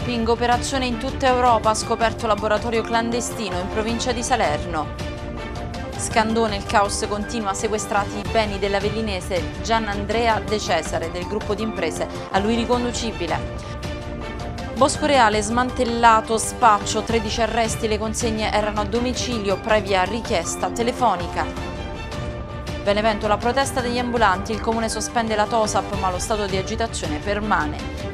doping, operazione in tutta Europa, scoperto laboratorio clandestino in provincia di Salerno. Scandone, il caos continua, sequestrati i beni della Vellinese Andrea De Cesare del gruppo di imprese a lui riconducibile. Bosco Reale smantellato, spaccio, 13 arresti, le consegne erano a domicilio previa richiesta telefonica. Benevento, la protesta degli ambulanti, il comune sospende la TOSAP ma lo stato di agitazione permane.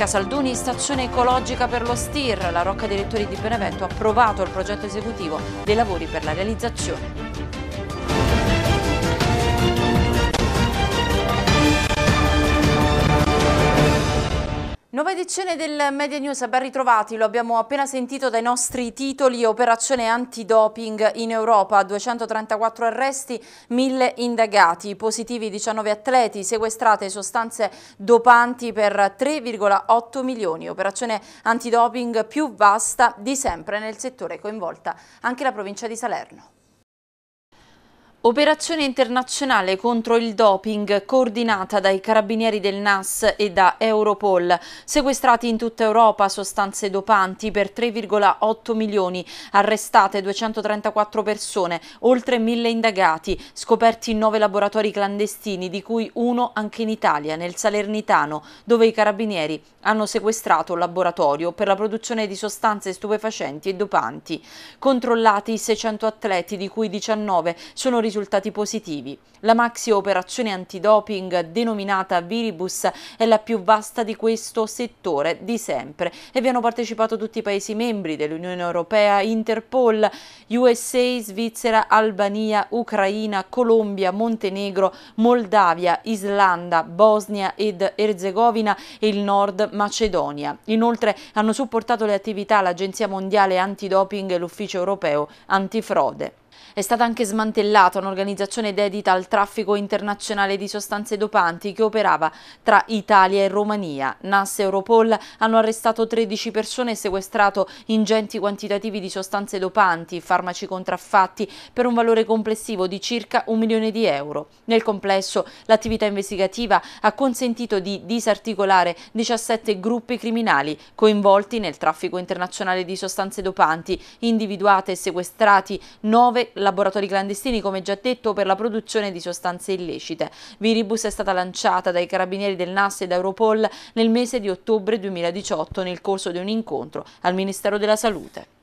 Casaldoni, stazione ecologica per lo STIR. La Rocca dei Rettori di Benevento ha approvato il progetto esecutivo dei lavori per la realizzazione. Nuova edizione del Media News, ben ritrovati, lo abbiamo appena sentito dai nostri titoli, operazione antidoping in Europa, 234 arresti, 1000 indagati, positivi 19 atleti, sequestrate sostanze dopanti per 3,8 milioni, operazione antidoping più vasta di sempre nel settore coinvolta anche la provincia di Salerno. Operazione internazionale contro il doping coordinata dai carabinieri del NAS e da Europol. Sequestrati in tutta Europa sostanze dopanti per 3,8 milioni, arrestate 234 persone, oltre 1000 indagati, scoperti in nove laboratori clandestini, di cui uno anche in Italia, nel Salernitano, dove i carabinieri hanno sequestrato un laboratorio per la produzione di sostanze stupefacenti e dopanti. Controllati 600 atleti, di cui 19 sono risultati risultati positivi. La maxi operazione antidoping denominata Viribus è la più vasta di questo settore di sempre e vi hanno partecipato tutti i Paesi membri dell'Unione Europea, Interpol, USA, Svizzera, Albania, Ucraina, Colombia, Montenegro, Moldavia, Islanda, Bosnia ed Erzegovina e il Nord Macedonia. Inoltre hanno supportato le attività l'Agenzia Mondiale Antidoping e l'Ufficio Europeo Antifrode. È stata anche smantellata un'organizzazione dedita al traffico internazionale di sostanze dopanti che operava tra Italia e Romania. NAS e Europol hanno arrestato 13 persone e sequestrato ingenti quantitativi di sostanze dopanti, farmaci contraffatti, per un valore complessivo di circa un milione di euro. Nel complesso, l'attività investigativa ha consentito di disarticolare 17 gruppi criminali coinvolti nel traffico internazionale di sostanze dopanti, individuate e sequestrati 9 laboratori clandestini come già detto per la produzione di sostanze illecite. Viribus è stata lanciata dai carabinieri del NAS ed Europol nel mese di ottobre 2018 nel corso di un incontro al Ministero della Salute.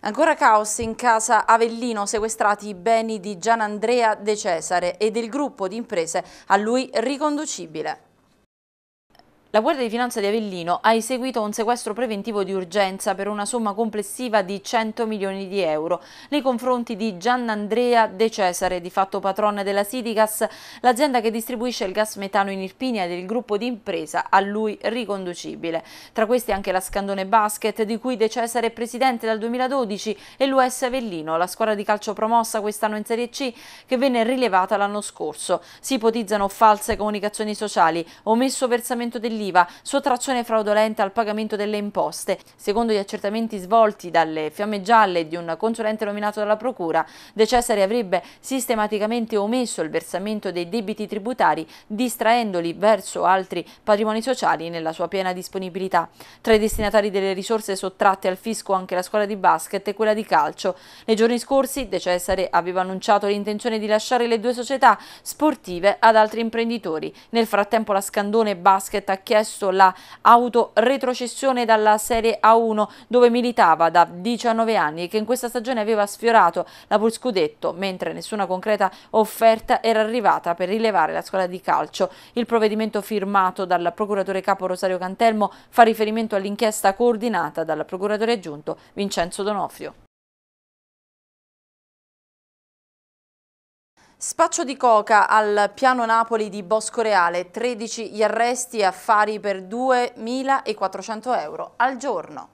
Ancora caos in casa Avellino, sequestrati i beni di Gian Andrea De Cesare e del gruppo di imprese a lui riconducibile. La Guardia di Finanza di Avellino ha eseguito un sequestro preventivo di urgenza per una somma complessiva di 100 milioni di euro nei confronti di Giannandrea De Cesare, di fatto patrone della Sidigas, l'azienda che distribuisce il gas metano in Irpinia del gruppo di impresa a lui riconducibile. Tra questi anche la Scandone Basket, di cui De Cesare è presidente dal 2012, e l'US Avellino, la squadra di calcio promossa quest'anno in Serie C, che venne rilevata l'anno scorso. Si ipotizzano false comunicazioni sociali, omesso versamento dell'IVA, dell'IVA, sottrazione fraudolenta al pagamento delle imposte. Secondo gli accertamenti svolti dalle fiamme gialle di un consulente nominato dalla Procura, De Cesare avrebbe sistematicamente omesso il versamento dei debiti tributari distraendoli verso altri patrimoni sociali nella sua piena disponibilità. Tra i destinatari delle risorse sottratte al fisco anche la scuola di basket e quella di calcio. Nei giorni scorsi De Cesare aveva annunciato l'intenzione di lasciare le due società sportive ad altri imprenditori. Nel frattempo la Scandone Basket ha chiesto chiesto la autoretrocessione dalla Serie A1 dove militava da 19 anni e che in questa stagione aveva sfiorato la Pol Scudetto, mentre nessuna concreta offerta era arrivata per rilevare la squadra di calcio. Il provvedimento firmato dal procuratore capo Rosario Cantelmo fa riferimento all'inchiesta coordinata dal procuratore aggiunto Vincenzo Donofrio. Spaccio di coca al piano Napoli di Boscoreale, 13 gli arresti e affari per 2.400 euro al giorno.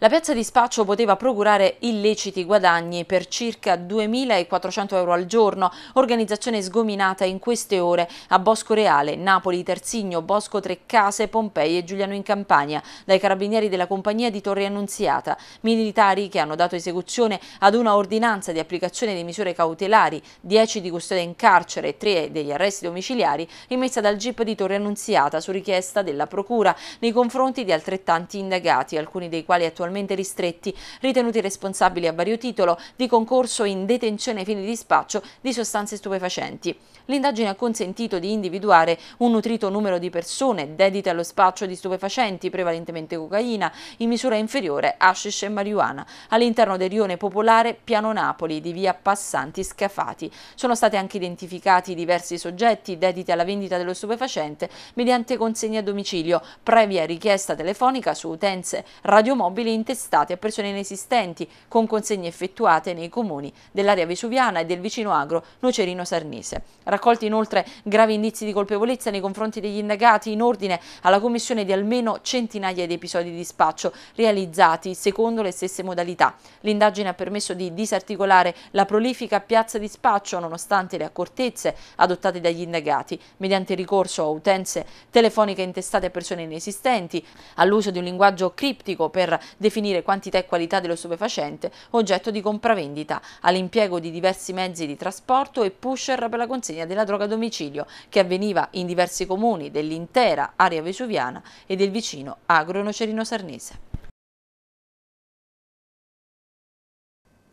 La piazza di spaccio poteva procurare illeciti guadagni per circa 2.400 euro al giorno, organizzazione sgominata in queste ore a Bosco Reale, Napoli, Terzigno, Bosco Treccase, Pompei e Giuliano in Campania, dai carabinieri della compagnia di Torre Annunziata, militari che hanno dato esecuzione ad una ordinanza di applicazione di misure cautelari, 10 di custodia in carcere e 3 degli arresti domiciliari, emessa dal GIP di Torre Annunziata su richiesta della Procura nei confronti di altrettanti indagati, alcuni dei quali attualmente ragionevolmente ristretti, ritenuti responsabili a vario titolo di concorso in detenzione ai fini di spaccio di sostanze stupefacenti. L'indagine ha consentito di individuare un nutrito numero di persone dedite allo spaccio di stupefacenti, prevalentemente cocaina, in misura inferiore hashish e marijuana, all'interno del rione popolare Piano Napoli di via Passanti Scafati. Sono stati anche identificati diversi soggetti dediti alla vendita dello stupefacente mediante consegne a domicilio, previa richiesta telefonica su utenze radiomobili intestati a persone inesistenti, con consegne effettuate nei comuni dell'area vesuviana e del vicino agro Nocerino-Sarnese. Raccolti inoltre gravi indizi di colpevolezza nei confronti degli indagati in ordine alla commissione di almeno centinaia di episodi di spaccio realizzati secondo le stesse modalità. L'indagine ha permesso di disarticolare la prolifica piazza di spaccio nonostante le accortezze adottate dagli indagati mediante ricorso a utenze telefoniche intestate a persone inesistenti, all'uso di un linguaggio criptico per definire quantità e qualità dello stupefacente oggetto di compravendita, all'impiego di diversi mezzi di trasporto e pusher per la consegna della droga a domicilio, che avveniva in diversi comuni dell'intera area vesuviana e del vicino agro nocerino sarnese.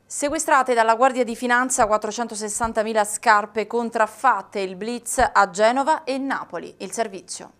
Sequestrate dalla Guardia di Finanza 460.000 scarpe contraffatte, il blitz a Genova e Napoli. Il servizio.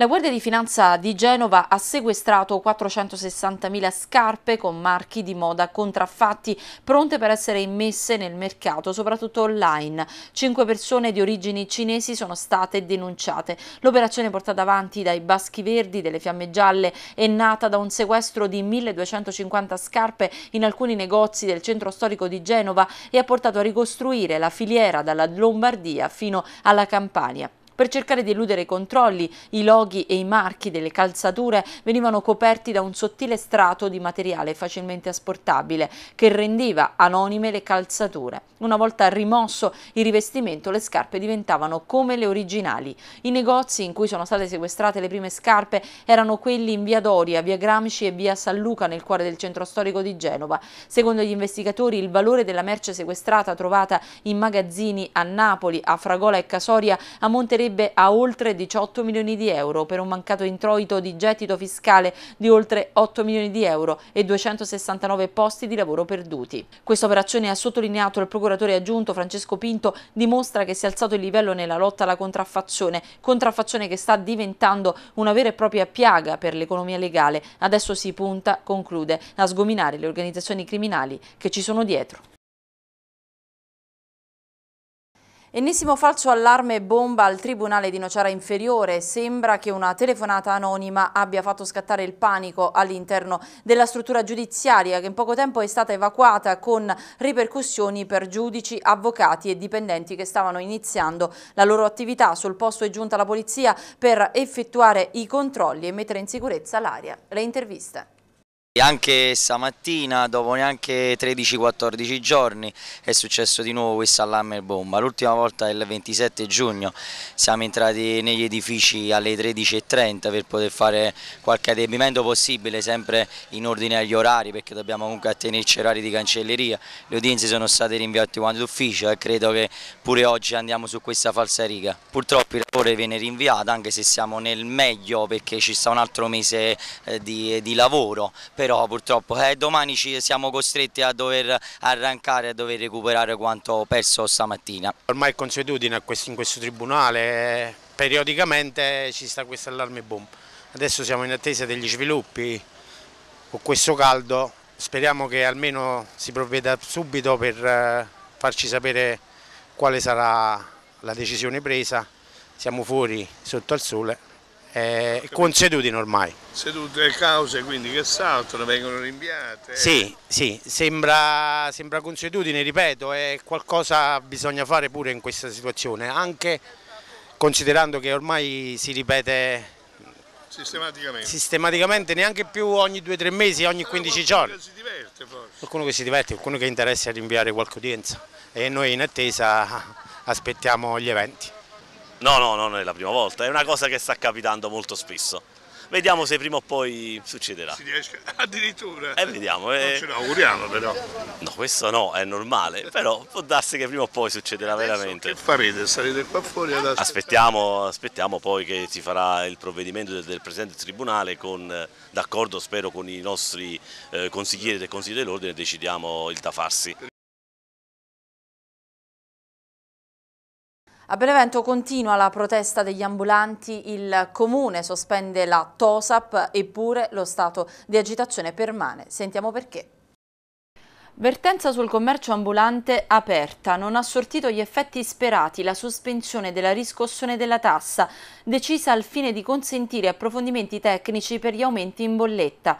La Guardia di Finanza di Genova ha sequestrato 460.000 scarpe con marchi di moda contraffatti pronte per essere immesse nel mercato, soprattutto online. Cinque persone di origini cinesi sono state denunciate. L'operazione portata avanti dai Baschi Verdi delle Fiamme Gialle è nata da un sequestro di 1250 scarpe in alcuni negozi del centro storico di Genova e ha portato a ricostruire la filiera dalla Lombardia fino alla Campania. Per cercare di eludere i controlli, i loghi e i marchi delle calzature venivano coperti da un sottile strato di materiale facilmente asportabile che rendeva anonime le calzature. Una volta rimosso il rivestimento, le scarpe diventavano come le originali. I negozi in cui sono state sequestrate le prime scarpe erano quelli in via Doria, via Gramsci e via San Luca nel cuore del centro storico di Genova. Secondo gli investigatori il valore della merce sequestrata trovata in magazzini a Napoli, a Fragola e Casoria ammonterebbe ammonterebbe a oltre 18 milioni di euro per un mancato introito di gettito fiscale di oltre 8 milioni di euro e 269 posti di lavoro perduti. Questa operazione, ha sottolineato il procuratore aggiunto Francesco Pinto, dimostra che si è alzato il livello nella lotta alla contraffazione, contraffazione che sta diventando una vera e propria piaga per l'economia legale. Adesso si punta, conclude, a sgominare le organizzazioni criminali che ci sono dietro. Ennesimo falso allarme bomba al Tribunale di Nociara Inferiore. Sembra che una telefonata anonima abbia fatto scattare il panico all'interno della struttura giudiziaria che in poco tempo è stata evacuata con ripercussioni per giudici, avvocati e dipendenti che stavano iniziando la loro attività. Sul posto è giunta la polizia per effettuare i controlli e mettere in sicurezza l'area. Le interviste. Anche stamattina, dopo neanche 13-14 giorni, è successo di nuovo questo allarme bomba. L'ultima volta è il 27 giugno, siamo entrati negli edifici alle 13.30 per poter fare qualche adempimento possibile, sempre in ordine agli orari, perché dobbiamo comunque attenerci ai orari di cancelleria. Le udienze sono state rinviate quando d'ufficio e credo che pure oggi andiamo su questa falsa riga. Purtroppo l'attore viene rinviata anche se siamo nel meglio perché ci sta un altro mese eh, di, di lavoro, però purtroppo eh, domani ci siamo costretti a dover arrancare, a dover recuperare quanto perso stamattina. Ormai è consuetudine in questo tribunale, eh, periodicamente ci sta questo allarme bomba. Adesso siamo in attesa degli sviluppi, con questo caldo speriamo che almeno si provveda subito per eh, farci sapere quale sarà la decisione presa siamo fuori sotto al sole eh, con sedute normali. Sedute cause quindi che saltano, vengono rinviate? Sì, sì, sembra, sembra consuetudine, ripeto, è qualcosa bisogna fare pure in questa situazione, anche considerando che ormai si ripete sistematicamente, sistematicamente neanche più ogni 2-3 mesi, ogni 15 giorni. che si diverte forse. Qualcuno che si diverte, qualcuno che interessa a rinviare qualche udienza e noi in attesa aspettiamo gli eventi. No, no, non è la prima volta, è una cosa che sta capitando molto spesso. Vediamo se prima o poi succederà. Si riesce addirittura. E eh, vediamo. Eh... Non ce l'auguriamo però. No, questo no, è normale, però può darsi che prima o poi succederà veramente. Che farete? Sarete qua fuori ad aspettiamo, aspettiamo poi che si farà il provvedimento del, del Presidente del Tribunale con, d'accordo spero con i nostri eh, consiglieri del Consiglio dell'Ordine decidiamo il da farsi. A Benevento continua la protesta degli ambulanti, il comune sospende la TOSAP eppure lo stato di agitazione permane. Sentiamo perché. Vertenza sul commercio ambulante aperta, non ha sortito gli effetti sperati la sospensione della riscossione della tassa, decisa al fine di consentire approfondimenti tecnici per gli aumenti in bolletta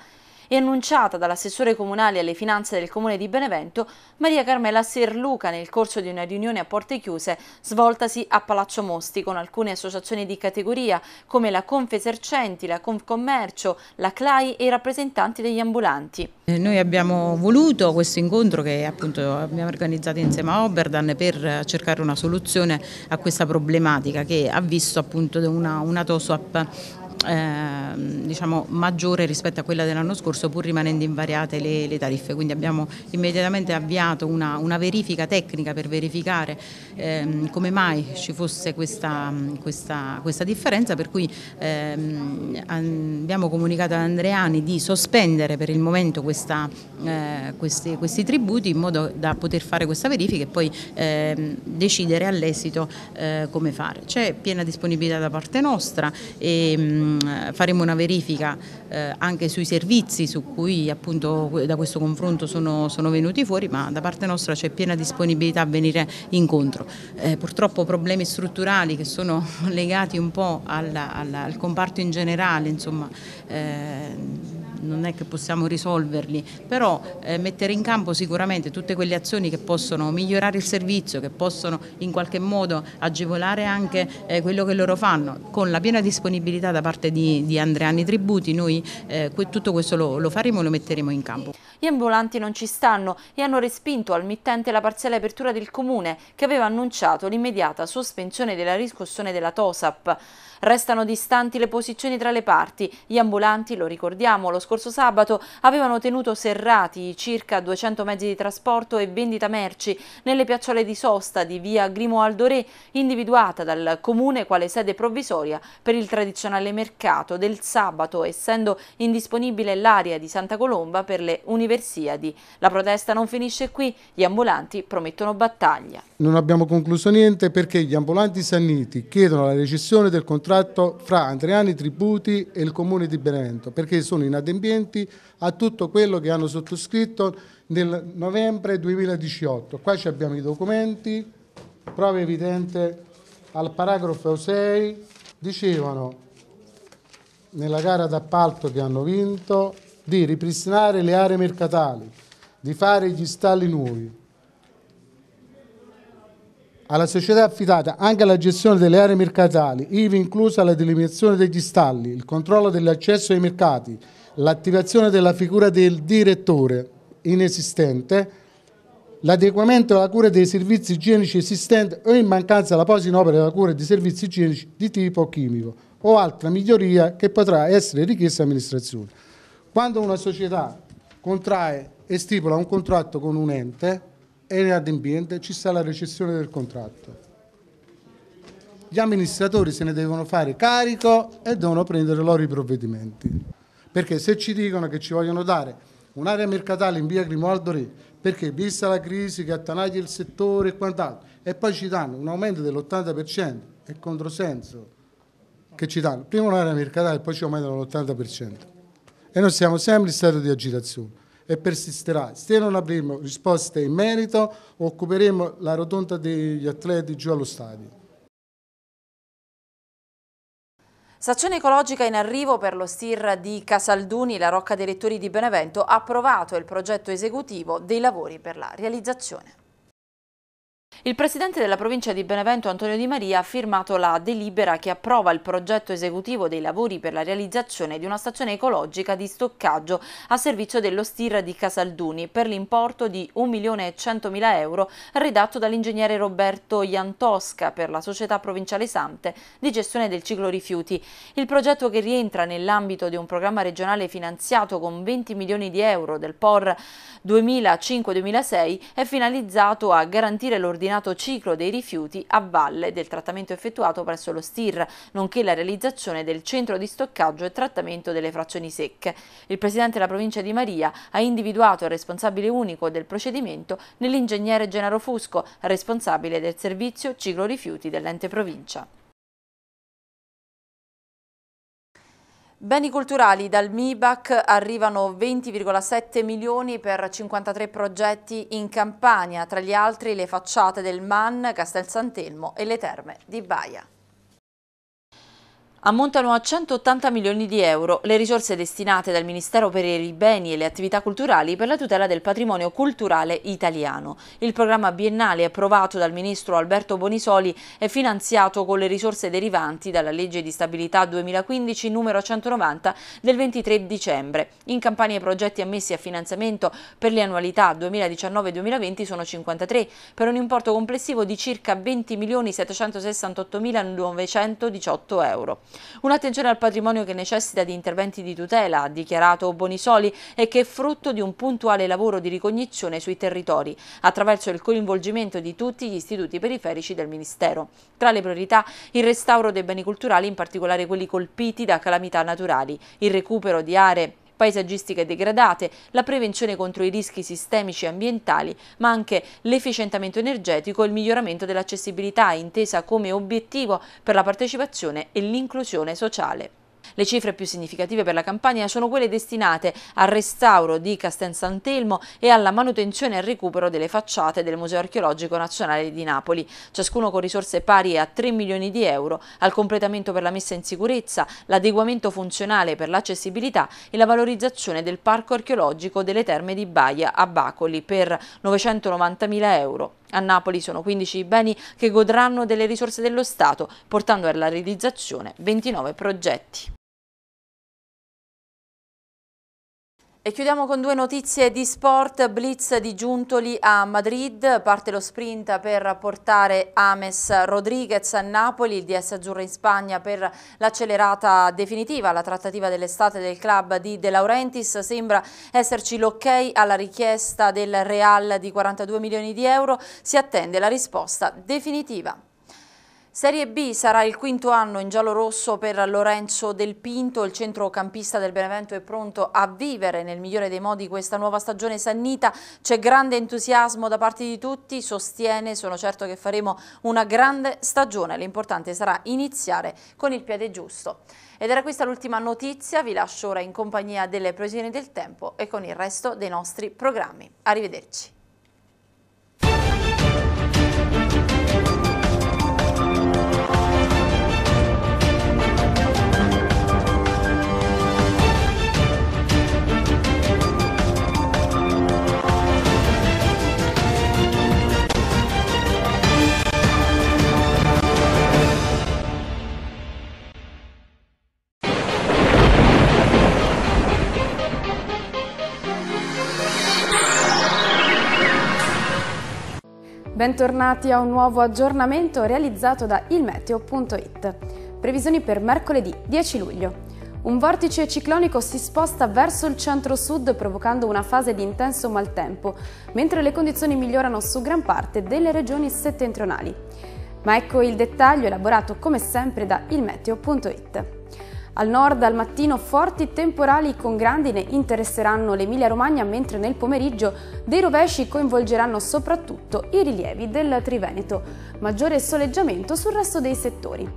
e annunciata dall'assessore comunale alle finanze del comune di Benevento Maria Carmela Serluca nel corso di una riunione a porte chiuse svoltasi a Palazzo Mosti con alcune associazioni di categoria come la Confesercenti, la Confcommercio, la CLAI e i rappresentanti degli ambulanti. Eh, noi abbiamo voluto questo incontro che appunto abbiamo organizzato insieme a Oberdan per cercare una soluzione a questa problematica che ha visto appunto una, una TOSWAP Ehm, diciamo, maggiore rispetto a quella dell'anno scorso pur rimanendo invariate le, le tariffe, quindi abbiamo immediatamente avviato una, una verifica tecnica per verificare ehm, come mai ci fosse questa, questa, questa differenza, per cui ehm, abbiamo comunicato ad Andreani di sospendere per il momento questa, eh, questi, questi, tributi in modo da poter fare questa verifica e poi ehm, decidere all'esito eh, come fare. C'è piena disponibilità da parte nostra e ehm, Ehm, faremo una verifica eh, anche sui servizi su cui appunto da questo confronto sono, sono venuti fuori, ma da parte nostra c'è piena disponibilità a venire incontro. Eh, purtroppo problemi strutturali che sono legati un po' alla, alla, al comparto in generale, insomma, eh, non è che possiamo risolverli, però eh, mettere in campo sicuramente tutte quelle azioni che possono migliorare il servizio, che possono in qualche modo agevolare anche eh, quello che loro fanno, con la piena disponibilità da parte di, di Andreani Tributi, noi eh, que, tutto questo lo, lo faremo e lo metteremo in campo. Gli ambulanti non ci stanno e hanno respinto al mittente la parziale apertura del Comune che aveva annunciato l'immediata sospensione della riscossione della TOSAP. Restano distanti le posizioni tra le parti. Gli ambulanti, lo ricordiamo, lo scorso sabato avevano tenuto serrati circa 200 mezzi di trasporto e vendita merci nelle piazzole di sosta di via Grimoaldo individuata dal comune quale sede provvisoria per il tradizionale mercato del sabato, essendo indisponibile l'area di Santa Colomba per le universiadi. La protesta non finisce qui, gli ambulanti promettono battaglia. Non abbiamo concluso niente perché gli ambulanti sanniti chiedono la recessione del contratto contratto fra Andreani Tributi e il Comune di Benevento perché sono inadempienti a tutto quello che hanno sottoscritto nel novembre 2018. Qua ci abbiamo i documenti, prova evidente al paragrafo 6, dicevano nella gara d'appalto che hanno vinto di ripristinare le aree mercatali, di fare gli stalli nuovi, alla società affidata anche la gestione delle aree mercatali, ivi inclusa la delimitazione degli stalli, il controllo dell'accesso ai mercati, l'attivazione della figura del direttore inesistente, l'adeguamento alla cura dei servizi igienici esistenti o in mancanza la posa in opera della cura di servizi igienici di tipo chimico o altra miglioria che potrà essere richiesta all'amministrazione. Quando una società contrae e stipula un contratto con un ente, è inadempiente ci sta la recessione del contratto. Gli amministratori se ne devono fare carico e devono prendere loro i provvedimenti. Perché se ci dicono che ci vogliono dare un'area mercatale in via Grimaldo perché vista la crisi che attanaglia il settore e quant'altro, e poi ci danno un aumento dell'80%, è controsenso che ci danno, prima un'area mercatale e poi ci aumentano l'80%. E noi siamo sempre in stato di agitazione e persisterà. Se non avremo risposte in merito, occuperemo la rotonda degli atleti giù allo stadio. Stazione ecologica in arrivo per lo STIR di Casalduni, la Rocca dei Rettori di Benevento ha approvato il progetto esecutivo dei lavori per la realizzazione. Il presidente della provincia di Benevento Antonio Di Maria ha firmato la delibera che approva il progetto esecutivo dei lavori per la realizzazione di una stazione ecologica di stoccaggio a servizio dello STIR di Casalduni per l'importo di 1.100.000 euro redatto dall'ingegnere Roberto Iantosca per la società provinciale Sante di gestione del ciclo rifiuti. Il progetto che rientra nell'ambito di un programma regionale finanziato con 20 milioni di euro del POR 2005-2006 è finalizzato a garantire l'ordinamento denominato ciclo dei rifiuti a valle del trattamento effettuato presso lo STIR, nonché la realizzazione del centro di stoccaggio e trattamento delle frazioni secche. Il presidente della provincia di Maria ha individuato il responsabile unico del procedimento nell'ingegnere Genaro Fusco, responsabile del servizio ciclo rifiuti dell'ente provincia. Beni culturali, dal MIBAC arrivano 20,7 milioni per 53 progetti in Campania, tra gli altri le facciate del MAN, Castel Sant'Elmo e le terme di Baia. Ammontano a 180 milioni di euro le risorse destinate dal Ministero per i beni e le attività culturali per la tutela del patrimonio culturale italiano. Il programma biennale approvato dal Ministro Alberto Bonisoli è finanziato con le risorse derivanti dalla legge di stabilità 2015 numero 190 del 23 dicembre. In campagna i progetti ammessi a finanziamento per le annualità 2019-2020 sono 53 per un importo complessivo di circa 20.768.918 milioni 768 1.918 euro. Un'attenzione al patrimonio che necessita di interventi di tutela, ha dichiarato Bonisoli, e che è frutto di un puntuale lavoro di ricognizione sui territori, attraverso il coinvolgimento di tutti gli istituti periferici del Ministero. Tra le priorità il restauro dei beni culturali, in particolare quelli colpiti da calamità naturali, il recupero di aree paesaggistiche degradate, la prevenzione contro i rischi sistemici e ambientali, ma anche l'efficientamento energetico e il miglioramento dell'accessibilità intesa come obiettivo per la partecipazione e l'inclusione sociale. Le cifre più significative per la Campania sono quelle destinate al restauro di Castel Sant'Elmo e alla manutenzione e recupero delle facciate del Museo Archeologico Nazionale di Napoli, ciascuno con risorse pari a 3 milioni di euro, al completamento per la messa in sicurezza, l'adeguamento funzionale per l'accessibilità e la valorizzazione del parco archeologico delle terme di Baia a Bacoli per 990.000 euro. A Napoli sono 15 i beni che godranno delle risorse dello Stato, portando alla realizzazione 29 progetti. E chiudiamo con due notizie di sport, blitz di Giuntoli a Madrid, parte lo sprint per portare Ames Rodriguez a Napoli, il DS Azzurro in Spagna per l'accelerata definitiva, la trattativa dell'estate del club di De Laurentiis, sembra esserci l'ok alla richiesta del Real di 42 milioni di euro, si attende la risposta definitiva. Serie B sarà il quinto anno in giallo-rosso per Lorenzo Del Pinto, il centrocampista del Benevento è pronto a vivere nel migliore dei modi questa nuova stagione sannita, c'è grande entusiasmo da parte di tutti, sostiene, sono certo che faremo una grande stagione, l'importante sarà iniziare con il piede giusto. Ed era questa l'ultima notizia, vi lascio ora in compagnia delle previsioni del tempo e con il resto dei nostri programmi. Arrivederci. Bentornati a un nuovo aggiornamento realizzato da ilmeteo.it. Previsioni per mercoledì 10 luglio. Un vortice ciclonico si sposta verso il centro-sud provocando una fase di intenso maltempo, mentre le condizioni migliorano su gran parte delle regioni settentrionali. Ma ecco il dettaglio elaborato come sempre da ilmeteo.it. Al nord al mattino forti temporali con grandine interesseranno l'Emilia-Romagna, mentre nel pomeriggio dei rovesci coinvolgeranno soprattutto i rilievi del Triveneto. Maggiore soleggiamento sul resto dei settori.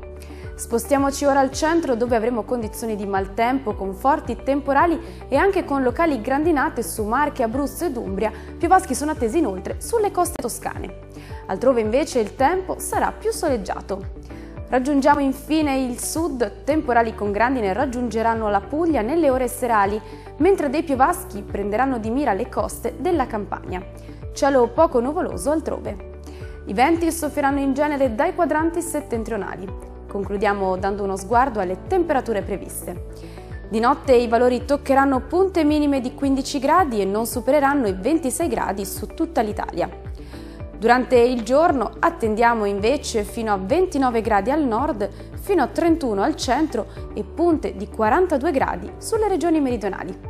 Spostiamoci ora al centro dove avremo condizioni di maltempo con forti temporali e anche con locali grandinate su Marche, Abruzzo ed Umbria. Piovaschi sono attesi inoltre sulle coste toscane. Altrove invece il tempo sarà più soleggiato. Raggiungiamo infine il sud, temporali con grandine raggiungeranno la Puglia nelle ore serali, mentre dei piovaschi prenderanno di mira le coste della Campania. Cielo poco nuvoloso altrove. I venti soffieranno in genere dai quadranti settentrionali. Concludiamo dando uno sguardo alle temperature previste. Di notte i valori toccheranno punte minime di 15 gradi e non supereranno i 26 gradi su tutta l'Italia. Durante il giorno attendiamo invece fino a 29 gradi al nord, fino a 31 al centro e punte di 42 gradi sulle regioni meridionali.